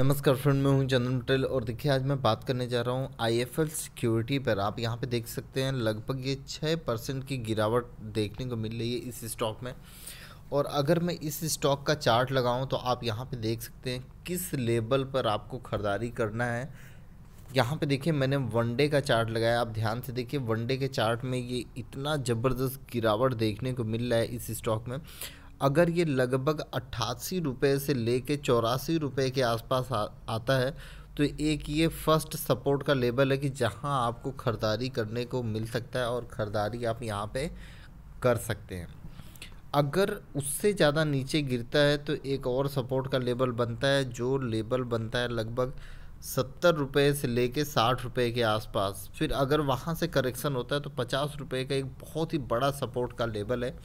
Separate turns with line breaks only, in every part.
नमस्कार फ्रेंड मैं हूं चंदन पटेल और देखिए आज मैं बात करने जा रहा हूं आईएफएल सिक्योरिटी पर आप यहां पे देख सकते हैं लगभग ये छः परसेंट की गिरावट देखने को मिल रही है इस स्टॉक में और अगर मैं इस स्टॉक का चार्ट लगाऊं तो आप यहां पे देख सकते हैं किस लेवल पर आपको खरीदारी करना है यहाँ पे देखिए मैंने वनडे का चार्ट लगाया आप ध्यान से देखिए वनडे के चार्ट में ये इतना ज़बरदस्त गिरावट देखने को मिल रहा है इस स्टॉक में अगर ये लगभग अट्ठासी रुपये से ले कर चौरासी रुपये के आसपास आ, आता है तो एक ये फर्स्ट सपोर्ट का लेवल है कि जहां आपको खरीदारी करने को मिल सकता है और खरीदारी आप यहां पे कर सकते हैं अगर उससे ज़्यादा नीचे गिरता है तो एक और सपोर्ट का लेबल बनता है जो लेबल बनता है लगभग सत्तर रुपये से ले कर साठ रुपये के आसपास फिर अगर वहाँ से करेक्शन होता है तो पचास रुपये का एक बहुत ही बड़ा सपोर्ट का लेबल है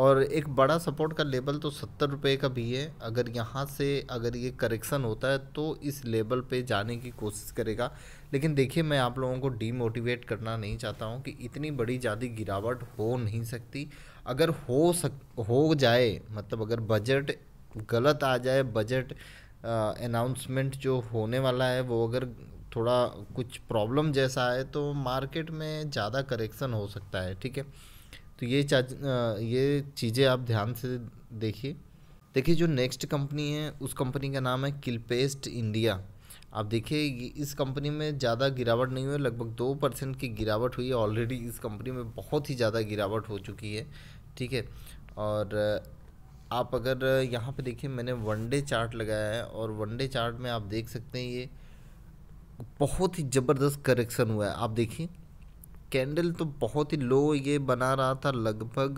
और एक बड़ा सपोर्ट का लेवल तो सत्तर रुपये का भी है अगर यहाँ से अगर ये करेक्शन होता है तो इस लेवल पे जाने की कोशिश करेगा लेकिन देखिए मैं आप लोगों को डीमोटिवेट करना नहीं चाहता हूँ कि इतनी बड़ी ज़्यादा गिरावट हो नहीं सकती अगर हो सक हो जाए मतलब अगर बजट गलत आ जाए बजट अनाउंसमेंट जो होने वाला है वो अगर थोड़ा कुछ प्रॉब्लम जैसा है तो मार्केट में ज़्यादा करेक्शन हो सकता है ठीक है तो ये चार्ज ये चीज़ें आप ध्यान से देखिए देखिए जो नेक्स्ट कंपनी है उस कंपनी का नाम है किलपेस्ट इंडिया आप देखिए इस कंपनी में ज़्यादा गिरावट नहीं हुई लगभग दो परसेंट की गिरावट हुई है ऑलरेडी इस कंपनी में बहुत ही ज़्यादा गिरावट हो चुकी है ठीक है और आप अगर यहाँ पे देखिए मैंने वनडे चार्ट लगाया है और वनडे चार्ट में आप देख सकते हैं ये बहुत ही ज़बरदस्त करेक्शन हुआ है आप देखिए कैंडल तो बहुत ही लो ये बना रहा था लगभग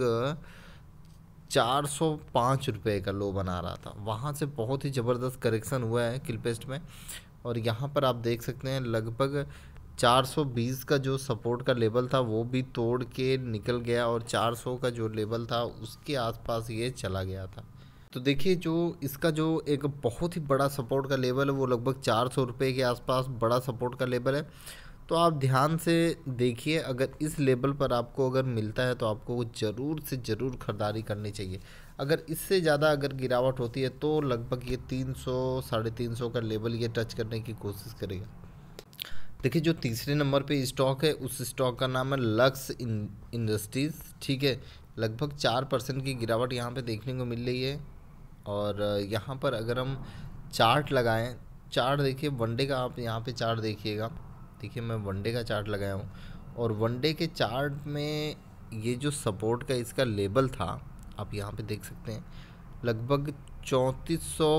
चार सौ पाँच रुपये का लो बना रहा था वहाँ से बहुत ही ज़बरदस्त करेक्शन हुआ है किलपेस्ट में और यहाँ पर आप देख सकते हैं लगभग 420 का जो सपोर्ट का लेवल था वो भी तोड़ के निकल गया और 400 का जो लेवल था उसके आसपास ये चला गया था तो देखिए जो इसका जो एक बहुत ही बड़ा सपोर्ट का लेवल है वो लगभग चार सौ रुपये के आसपास बड़ा सपोर्ट का लेवल है तो आप ध्यान से देखिए अगर इस लेवल पर आपको अगर मिलता है तो आपको ज़रूर से ज़रूर खरीदारी करनी चाहिए अगर इससे ज़्यादा अगर गिरावट होती है तो लगभग ये तीन सौ साढ़े तीन सौ का लेवल ये टच करने की कोशिश करेगा देखिए जो तीसरे नंबर पे स्टॉक है उस स्टॉक का नाम है लक्स इंडस्ट्रीज़ ठीक है लगभग चार परसेंट की गिरावट यहाँ पे देखने को मिल रही है और यहाँ पर अगर हम चार्ट लगाएं चार्ट देखिए वनडे का आप यहाँ पे चार्ट देखिएगा देखिए मैं वनडे का चार्ट लगाया हूँ और वनडे के चार्ट में ये जो सपोर्ट का इसका लेबल था आप यहाँ पे देख सकते हैं लगभग चौंतीस सौ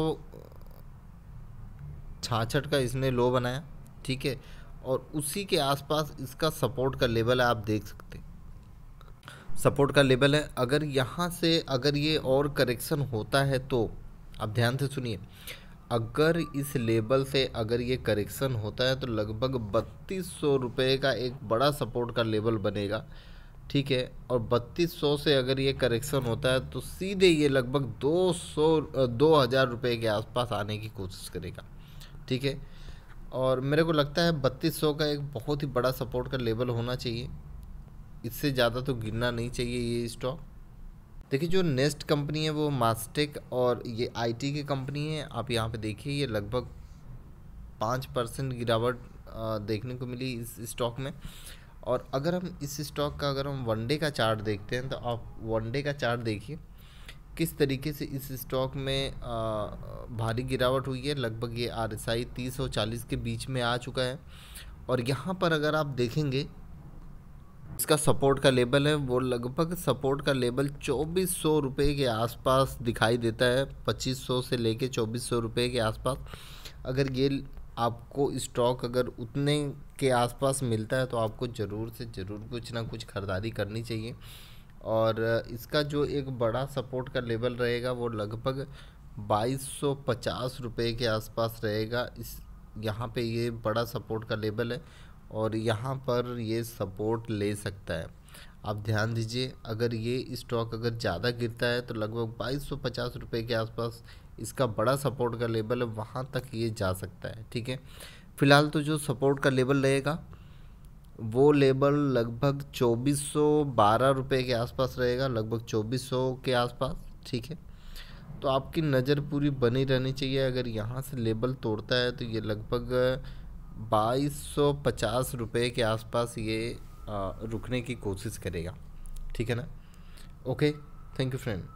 छाछठ का इसने लो बनाया ठीक है और उसी के आसपास इसका सपोर्ट का लेवल है आप देख सकते हैं सपोर्ट का लेवल है अगर यहाँ से अगर ये और करेक्शन होता है तो आप ध्यान से सुनिए अगर इस लेवल से अगर ये करेक्शन होता है तो लगभग बत्तीस सौ रुपये का एक बड़ा सपोर्ट का लेवल बनेगा ठीक है और बत्तीस सौ से अगर ये करेक्शन होता है तो सीधे ये लगभग दो सौ दो हज़ार रुपये के आसपास आने की कोशिश करेगा ठीक है और मेरे को लगता है बत्तीस सौ का एक बहुत ही बड़ा सपोर्ट का लेवल होना चाहिए इससे ज़्यादा तो गिरना नहीं चाहिए ये स्टॉक देखिए जो नेस्ट कंपनी है वो मास्टेक और ये आईटी की कंपनी है आप यहाँ पे देखिए ये लगभग पाँच परसेंट गिरावट देखने को मिली इस स्टॉक में और अगर हम इस स्टॉक का अगर हम वनडे का चार्ट देखते हैं तो आप वनडे का चार्ट देखिए किस तरीके से इस स्टॉक में भारी गिरावट हुई है लगभग ये आर एस आई तीस और चालीस के बीच में आ चुका है और यहाँ पर अगर आप देखेंगे इसका सपोर्ट का लेवल है वो लगभग सपोर्ट का लेवल चौबीस सौ रुपये के आसपास दिखाई देता है पच्चीस सौ से लेके चौबीस सौ रुपये के आसपास अगर ये आपको स्टॉक अगर उतने के आसपास मिलता है तो आपको ज़रूर से ज़रूर कुछ ना कुछ खरीदारी करनी चाहिए और इसका जो एक बड़ा सपोर्ट का लेवल रहेगा वो लगभग बाईस सौ पचास रुपये के आसपास रहेगा इस यहाँ पे ये बड़ा सपोर्ट का लेवल है और यहाँ पर ये सपोर्ट ले सकता है आप ध्यान दीजिए अगर ये स्टॉक अगर ज़्यादा गिरता है तो लगभग बाईस सौ पचास रुपये के आसपास इसका बड़ा सपोर्ट का लेवल है वहाँ तक ये जा सकता है ठीक है फ़िलहाल तो जो सपोर्ट का लेवल रहेगा वो लेवल लगभग चौबीस सौ बारह रुपये के आसपास रहेगा लगभग चौबीस सौ के आसपास ठीक है तो आपकी नज़र पूरी बनी रहनी चाहिए अगर यहाँ से लेबल तोड़ता है तो ये लगभग बाईस सौ पचास रुपये के आसपास ये रुकने की कोशिश करेगा ठीक है ना ओके थैंक यू फ्रेंड